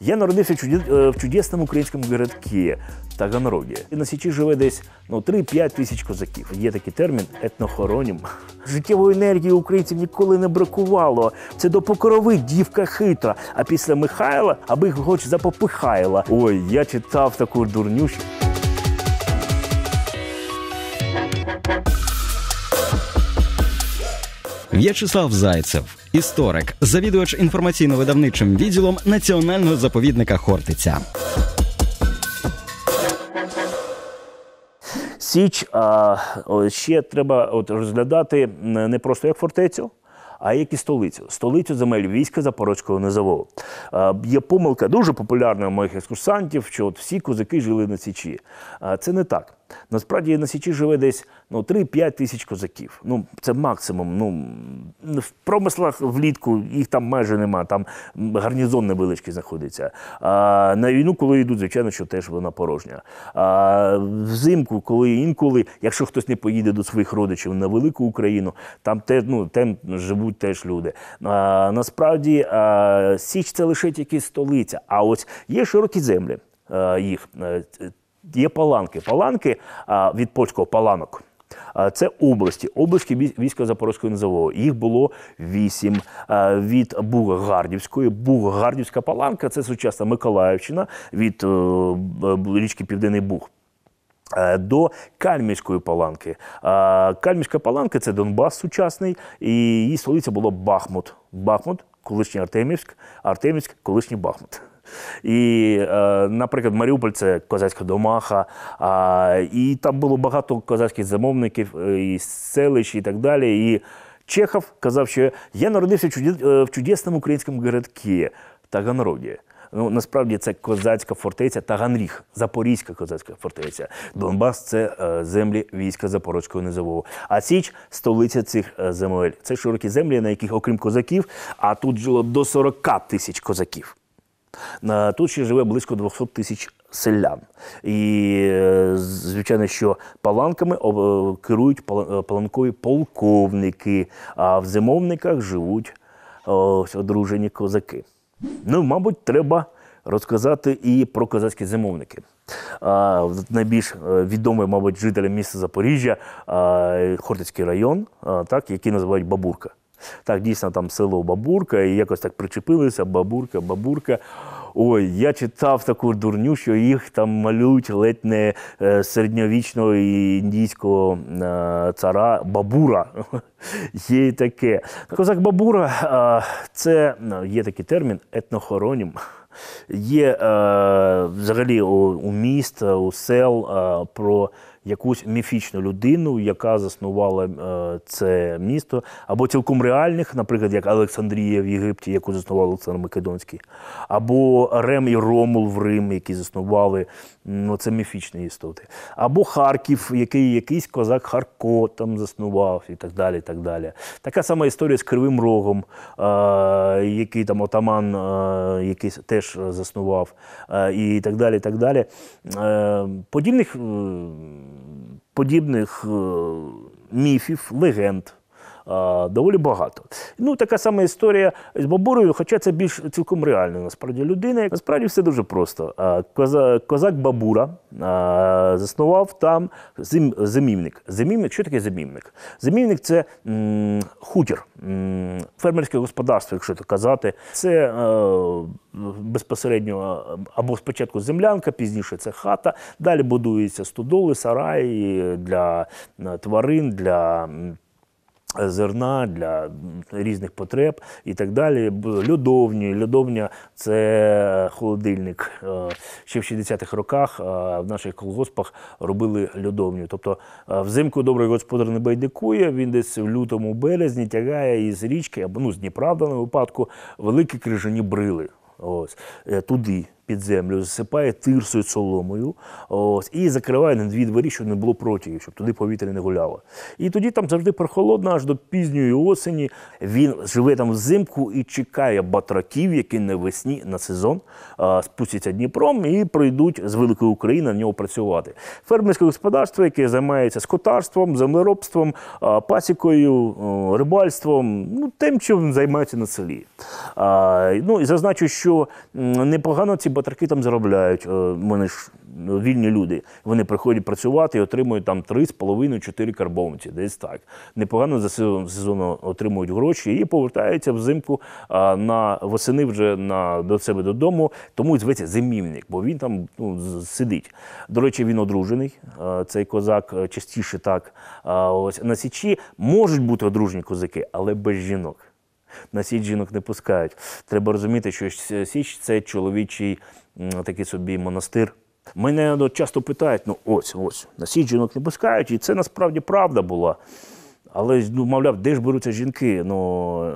Я народився е, в чудесному українському городку Таганрогі. І на Січі живе десь ну, 3-5 тисяч козаків. Є такий термін етнохоронім. Життєвої енергії українців ніколи не бракувало. Це до покорови дівка хитра. А після Михайла, аби його хоч запопихайла. Ой, я читав таку дурню. В'ячеслав Зайцев історик, завідувач інформаційно-видавничим відділом національного заповідника Хортиця. Січ а ще треба от розглядати не просто як фортецю. А як і столицю, столицю земель війська Запорозького низового. Е, є помилка дуже популярна у моїх екскурсантів, що от всі козаки жили на Січі. Е, це не так. Насправді на Січі живе десь ну, 3-5 тисяч козаків. Ну, Це максимум. Ну, В промислах влітку їх там майже нема, там гарнізон невеличкий знаходиться. А на війну, коли йдуть, звичайно, що теж вона порожня. А взимку, коли інколи, якщо хтось не поїде до своїх родичів на велику Україну, там те, ну, там живуть теж люди. А, Насправді а, Січ це лише тільки столиця, а ось є широкі землі їх. Е, є паланки. Паланки від польського паланок. Це області, області війська Запорозького низового. Їх було вісім від Бугогардівської. Бугогардівська паланка це сучасна Миколаївщина від е, річки Південний Буг. Е, до Кальмівської паланки. Кальмівська паланка це Донбас сучасний, і її столиця була Бахмут. Бахмут, колишній Артемівськ, Артемівськ, колишній Бахмут. І, е, наприклад, Маріуполь це козацька домаха, і там було багато козацьких замовників, е, і селищ, і так далі. І Чехов казав, що я народився в е, чудесному українському городці Таганроді. Ну, насправді це козацька фортеця Таганріг, Запорізька козацька фортеця. Донбас це землі війська Запорозького низового. А Січ столиця цих земель. Це широкі землі, на яких, окрім козаків, а тут жило до 40 тисяч козаків. Тут ще живе близько 200 тисяч селян. І, е, звичайно, що паланками е, керують е, паланкові полковники, а в зимовниках живуть одружені козаки. Ну, мабуть, треба розказати і про козацькі зимовники. Найбільш відомий, мабуть, жителі міста Запоріжжя, Хортицький район, так, який називають Бабурка. Так, дійсно, там село Бабурка, і якось так причепилися, бабурка, бабурка. Ой, я читав таку дурню, що їх там малюють ледь не е, середньовічного індійського е, цара Бабура. Є таке. Козак Бабура е, це ну, є такий термін етнохоронім. Є взагалі у міст, у сел про якусь міфічну людину, яка заснувала е, це місто, або цілком реальних, наприклад, як Олександрія в Єгипті, яку заснував Олександр Македонський, або Рем і Ромул в Рим, які заснували ну, це міфічні істоти, або Харків, який якийсь козак Харко там заснував, і так далі. І так далі. Така сама історія з Кривим Рогом, е, який там отаман е, який теж заснував, і так далі. І так далі. Подільних подібних е, міфів, легенд. Е, доволі багато. Ну така сама історія з бабурою, хоча це більш цілком реально. Насправді людина. Насправді все дуже просто. Е, козак Бабура е, заснував там зим, зимівник. що таке замівник? Зимівник це хутір, м, фермерське господарство, якщо так казати. Це Безпосередньо або спочатку землянка, пізніше це хата. Далі будуються стодоли, сараї для тварин, для Зерна для різних потреб і так далі. Льодовні. Льодовня це холодильник. Е, ще в 60-х роках е, в наших колгоспах робили льодовню. Тобто е, взимку добрий господар не байдикує, він десь в лютому березні тягає із річки або ну, з Дніпра в випадку великі крижані брили. Ось туди під землю, засипає тирсою соломою ось, і закриває на дві двері, щоб не було протягів, щоб туди повітря не гуляло. І тоді там завжди прохолодно, аж до пізньої осені. Він живе там взимку і чекає батраків, які навесні на сезон спустяться Дніпром і пройдуть з великої України на нього працювати. Фермерське господарство, яке займається скотарством, землеробством, пасікою, рибальством, ну тим, чим займається на селі. Ну і зазначу, що непогано ці батраки там заробляють. Е, Вони ж е, вільні люди. Вони приходять працювати і отримують там 3,5-4 карбованці, десь так. Непогано за сезон сезону отримують гроші і повертаються взимку е, на восени вже на до себе додому. Тому зветься зимівник, бо він там ну, сидить. До речі, він одружений. Цей козак частіше так ось на січі можуть бути одружні козаки, але без жінок. На Січ жінок не пускають. Треба розуміти, що Січ це чоловічий такий собі монастир. Мене часто питають: ну ось, ось, на Січ жінок не пускають, і це насправді правда була. Але ну, мовляв, де ж беруться жінки? Ну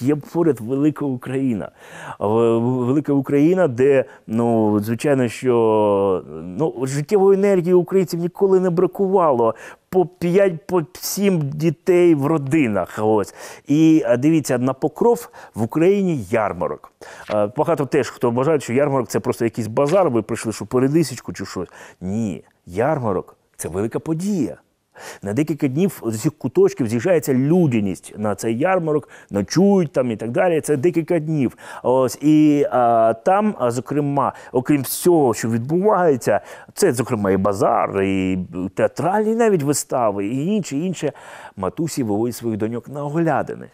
є поряд велика Україна. Велика Україна, де ну звичайно, що ну життєвої енергії українців ніколи не бракувало по 5 по 7 дітей в родинах. Ось і е, дивіться на покров в Україні ярмарок. Е, багато теж хто вважає, що ярмарок це просто якийсь базар. Ви прийшли, що передисічку чи щось. Ні, ярмарок це велика подія. На декілька днів з усіх куточків з'їжджається людяність на цей ярмарок, ночують там і так далі. Це декілька днів. Ось і а, там, зокрема, окрім всього, що відбувається, це зокрема і базар, і театральні навіть вистави, і інше, інше. Матусі виводять своїх доньок на оглядини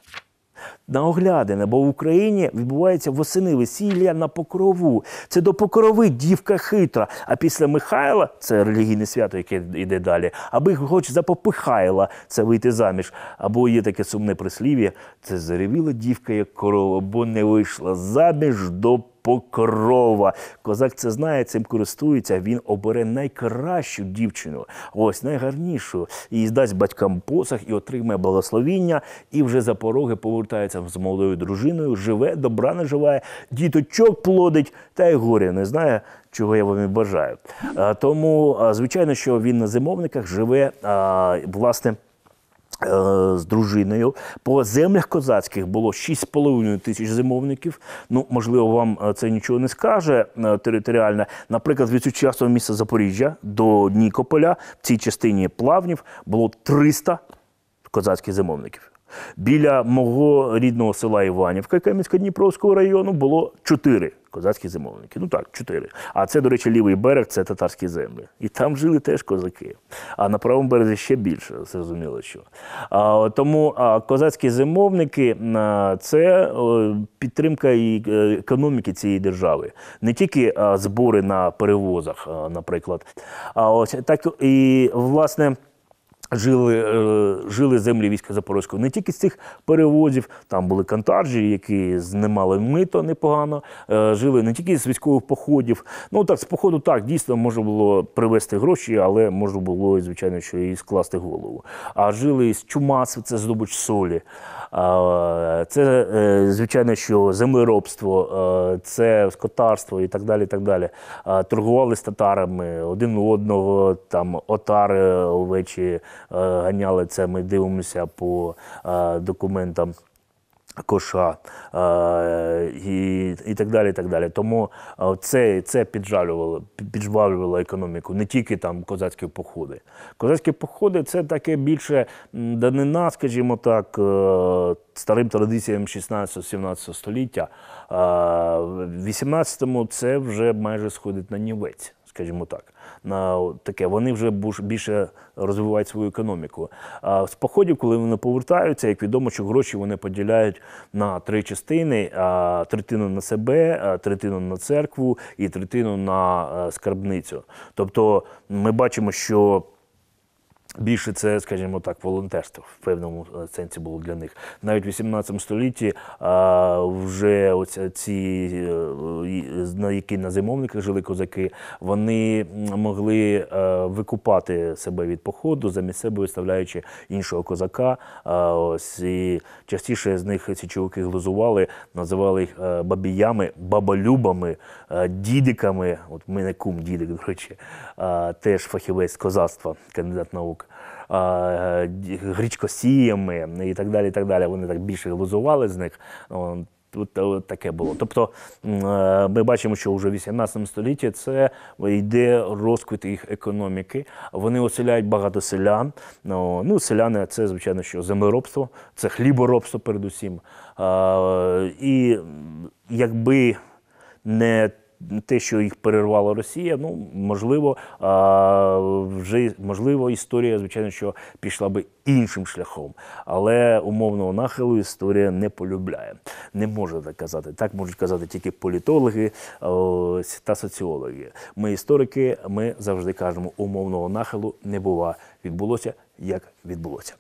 на оглядини, бо в Україні відбувається восени весілля на покрову. Це до покрови дівка хитра. А після Михайла, це релігійне свято, яке йде далі, аби хоч запопихайла це вийти заміж. Або є таке сумне прислів'я: це заревіла дівка, як корова, бо не вийшла заміж до покрова. Козак це знає, цим користується. Він обере найкращу дівчину, ось найгарнішу. І здасть батькам посаг і отримає благословіння. І вже за пороги повертається з молодою дружиною, живе, добра наживає, діточок плодить, та й горя не знає. Чого я вам і бажаю. Тому, звичайно, що він на зимовниках живе власне. Е, з дружиною. По землях козацьких було 6,5 тисяч зимовників. Ну, можливо, вам е, це нічого не скаже е, територіальне. Наприклад, від сучасного міста Запоріжжя до Нікополя в цій частині плавнів було 300 козацьких зимовників. Біля мого рідного села Іванівка Кам'янсько-Дніпровського району було чотири козацькі зимовники. Ну так, чотири. А це, до речі, лівий берег це татарські землі. І там жили теж козаки. А на правому березі ще більше, зрозуміло, що. А, Тому а, козацькі зимовники це підтримка і е, економіки цієї держави. Не тільки збори на перевозах, наприклад. А ось так і власне. Жили е, жили землі війська Запорозького. Не тільки з цих перевозів, там були кантаржі, які знімали мито непогано. Е, жили не тільки з військових походів. Ну так, з походу так, дійсно можна було привезти гроші, але можна було, звичайно, що і скласти голову. А жили з чумас, це здобуч солі. це, е, звичайно, що землеробство, це скотарство і так далі. І так далі. торгували з татарами один одного, там отари овечі. Е, ганяли це. Ми дивимося по е, документам. Коша е, і і так далі. і так далі. Тому це це піджалювало, піджвалювало економіку, не тільки там козацькі походи. Козацькі походи це таке більше данина, скажімо так, старим традиціям 16-17 століття. В 18-му це вже майже сходить на нівець, скажімо так на таке. Вони вже більше розвивають свою економіку. А з походів, коли вони повертаються, як відомо, що гроші вони поділяють на три частини: третину на себе, третину на церкву і третину на е, скарбницю. Тобто ми бачимо, що Більше це, скажімо так, волонтерство в певному е, сенсі було для них. Навіть в 18 столітті а, вже оця ці, е, на які на зимовниках жили козаки, вони могли а, е, викупати себе від походу, замість себе виставляючи іншого козака. А, ось І частіше з них ці чоловіки глузували, називали їх бабіями, баболюбами, а, дідиками. От в мене кум дідик, до речі, а, теж фахівець козацтва, кандидат наук грічкосіями і так далі. і так далі. Вони так більше глузували з них. Ну, от таке було. Тобто е, ми бачимо, що вже в 18 столітті це йде розквіт їх економіки. Вони оселяють багато селян. Ну, ну Селяни це, звичайно, що землеробство, це хліборобство передусім. І якби не те, що їх перервала Росія, ну можливо, вже можливо, історія, звичайно, що пішла би іншим шляхом, але умовного нахилу історія не полюбляє. Не можна так казати. Так можуть казати тільки політологи ось, та соціологи. Ми історики, ми завжди кажемо, умовного нахилу не бува. Відбулося як відбулося.